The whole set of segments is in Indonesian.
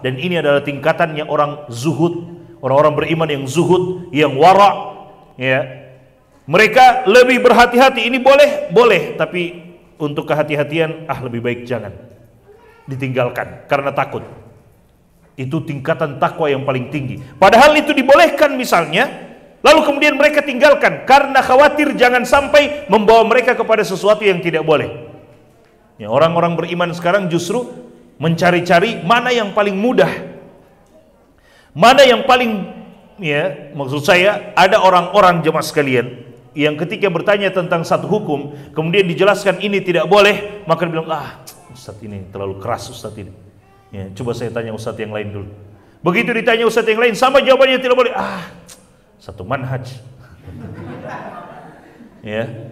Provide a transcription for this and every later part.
Dan ini adalah tingkatannya orang zuhud, orang-orang beriman yang zuhud, yang wara, ya. Mereka lebih berhati-hati. Ini boleh, boleh, tapi untuk kehati-hatian ah lebih baik jangan ditinggalkan karena takut. Itu tingkatan takwa yang paling tinggi. Padahal itu dibolehkan misalnya, lalu kemudian mereka tinggalkan karena khawatir jangan sampai membawa mereka kepada sesuatu yang tidak boleh. Ya, orang-orang beriman sekarang justru mencari-cari mana yang paling mudah mana yang paling ya maksud saya ada orang-orang jemaah sekalian yang ketika bertanya tentang satu hukum kemudian dijelaskan ini tidak boleh maka dia bilang ah Ustaz ini terlalu keras Ustaz ini ya, coba saya tanya Ustaz yang lain dulu begitu ditanya Ustaz yang lain sama jawabannya tidak boleh ah satu manhaj ya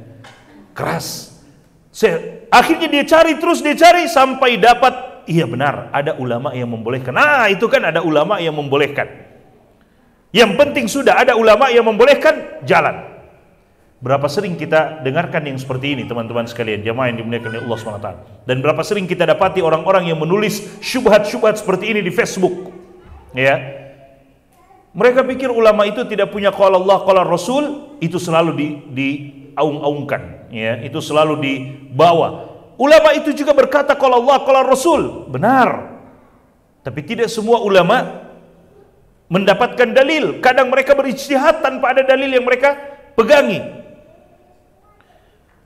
keras saya, akhirnya dia cari terus dia cari sampai dapat Iya benar, ada ulama yang membolehkan. Nah, itu kan ada ulama yang membolehkan. Yang penting sudah ada ulama yang membolehkan, jalan. Berapa sering kita dengarkan yang seperti ini teman-teman sekalian jamaah yang dimuliakan oleh Allah SWT Dan berapa sering kita dapati orang-orang yang menulis syubhat-syubhat seperti ini di Facebook ya Mereka pikir ulama itu tidak punya qala Allah, qala Rasul Itu selalu di, diaung-aungkan ya Itu selalu dibawa Ulama itu juga berkata kalau Allah, kalau Rasul. Benar. Tapi tidak semua ulama mendapatkan dalil. Kadang mereka berijtihad tanpa ada dalil yang mereka pegangi.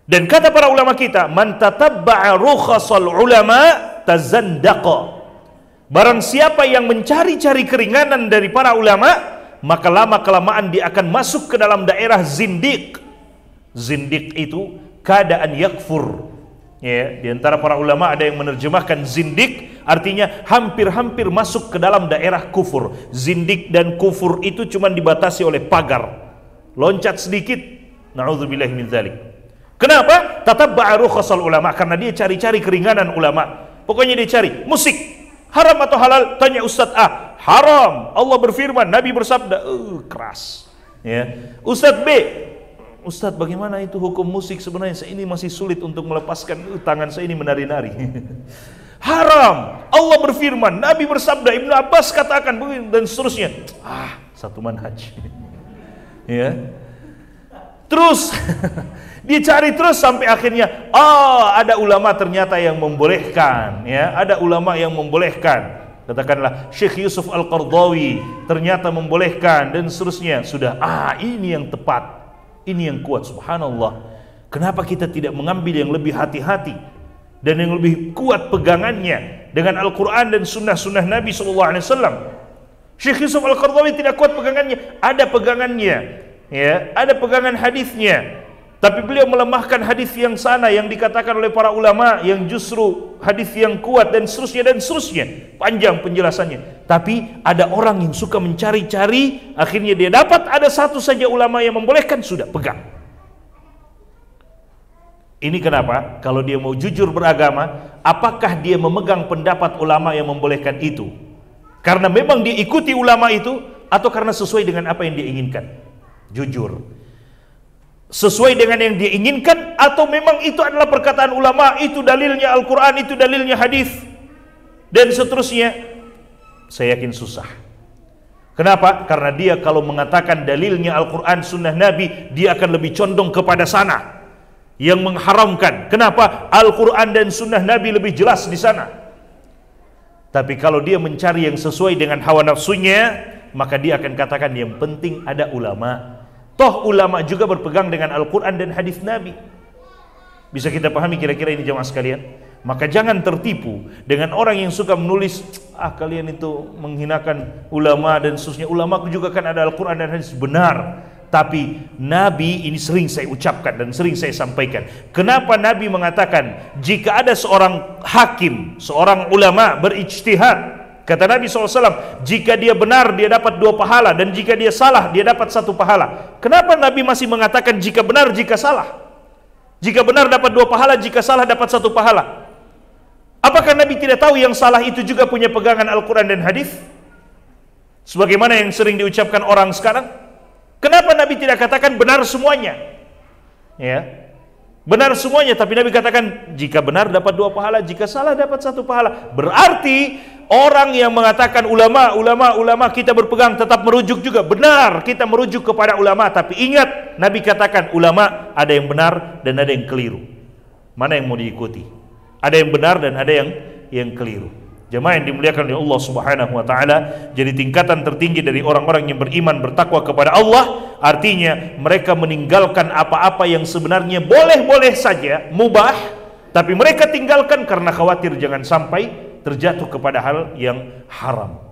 Dan kata para ulama kita, "Man tatabba'a rukhasal ulama tazandaqa." Barang siapa yang mencari-cari keringanan dari para ulama, maka lama-kelamaan dia akan masuk ke dalam daerah zindik. Zindik itu keadaan yakfur, Ya, di antara para ulama ada yang menerjemahkan zindik artinya hampir-hampir masuk ke dalam daerah kufur. Zindik dan kufur itu cuma dibatasi oleh pagar. Loncat sedikit, naudzubillah min dzalik. Kenapa? Tatabba'a ulama karena dia cari-cari keringanan ulama. Pokoknya dia cari musik haram atau halal tanya Ustadz A haram Allah berfirman Nabi bersabda uh, keras ya Ustadz B Ustadz bagaimana itu hukum musik sebenarnya? Saya ini masih sulit untuk melepaskan tangan saya ini menari-nari. Haram. Allah berfirman, Nabi bersabda, Ibnu Abbas katakan dan seterusnya. Ah, satu manhaj. ya. Terus dicari terus sampai akhirnya oh ada ulama ternyata yang membolehkan ya, ada ulama yang membolehkan. Katakanlah Syekh Yusuf Al-Qardawi ternyata membolehkan dan seterusnya. Sudah ah ini yang tepat. Ini yang kuat subhanallah. Kenapa kita tidak mengambil yang lebih hati-hati dan yang lebih kuat pegangannya dengan Al-Quran dan sunnah-sunnah Nabi Sallallahu Alaihi Wasallam? Syekh Yusuf Al-Qardawi tidak kuat pegangannya, ada pegangannya, ya, ada pegangan hadisnya. Tapi beliau melemahkan hadis yang sana yang dikatakan oleh para ulama yang justru hadis yang kuat dan seterusnya dan seterusnya panjang penjelasannya tapi ada orang yang suka mencari-cari akhirnya dia dapat ada satu saja ulama yang membolehkan sudah pegang ini kenapa kalau dia mau jujur beragama apakah dia memegang pendapat ulama yang membolehkan itu karena memang diikuti ulama itu atau karena sesuai dengan apa yang dia inginkan jujur sesuai dengan yang dia inginkan atau memang itu adalah perkataan ulama itu dalilnya Al-Quran itu dalilnya hadis dan seterusnya saya yakin susah kenapa? karena dia kalau mengatakan dalilnya Al-Quran sunnah Nabi dia akan lebih condong kepada sana yang mengharamkan kenapa? Al-Quran dan sunnah Nabi lebih jelas di sana tapi kalau dia mencari yang sesuai dengan hawa nafsunya maka dia akan katakan yang penting ada ulama' Toh ulama juga berpegang dengan Al-Quran dan hadis Nabi. Bisa kita pahami kira-kira ini jamaah sekalian? Maka jangan tertipu dengan orang yang suka menulis ah kalian itu menghinakan ulama dan seterusnya. Ulama juga kan ada Al-Qur'an dan hadis benar. Tapi Nabi ini sering saya ucapkan dan sering saya sampaikan. Kenapa Nabi mengatakan jika ada seorang hakim, seorang ulama berijtihad Kata Nabi SAW, jika dia benar dia dapat dua pahala dan jika dia salah dia dapat satu pahala. Kenapa Nabi masih mengatakan jika benar jika salah? Jika benar dapat dua pahala, jika salah dapat satu pahala. Apakah Nabi tidak tahu yang salah itu juga punya pegangan Al-Quran dan hadis? Sebagaimana yang sering diucapkan orang sekarang? Kenapa Nabi tidak katakan benar semuanya? Ya, Benar semuanya, tapi Nabi katakan jika benar dapat dua pahala, jika salah dapat satu pahala. Berarti orang yang mengatakan ulama, ulama, ulama kita berpegang tetap merujuk juga. Benar, kita merujuk kepada ulama, tapi ingat Nabi katakan ulama ada yang benar dan ada yang keliru. Mana yang mau diikuti? Ada yang benar dan ada yang yang keliru. Jemaah yang dimuliakan oleh Allah Subhanahu wa taala jadi tingkatan tertinggi dari orang-orang yang beriman bertakwa kepada Allah artinya mereka meninggalkan apa-apa yang sebenarnya boleh-boleh saja mubah tapi mereka tinggalkan karena khawatir jangan sampai terjatuh kepada hal yang haram.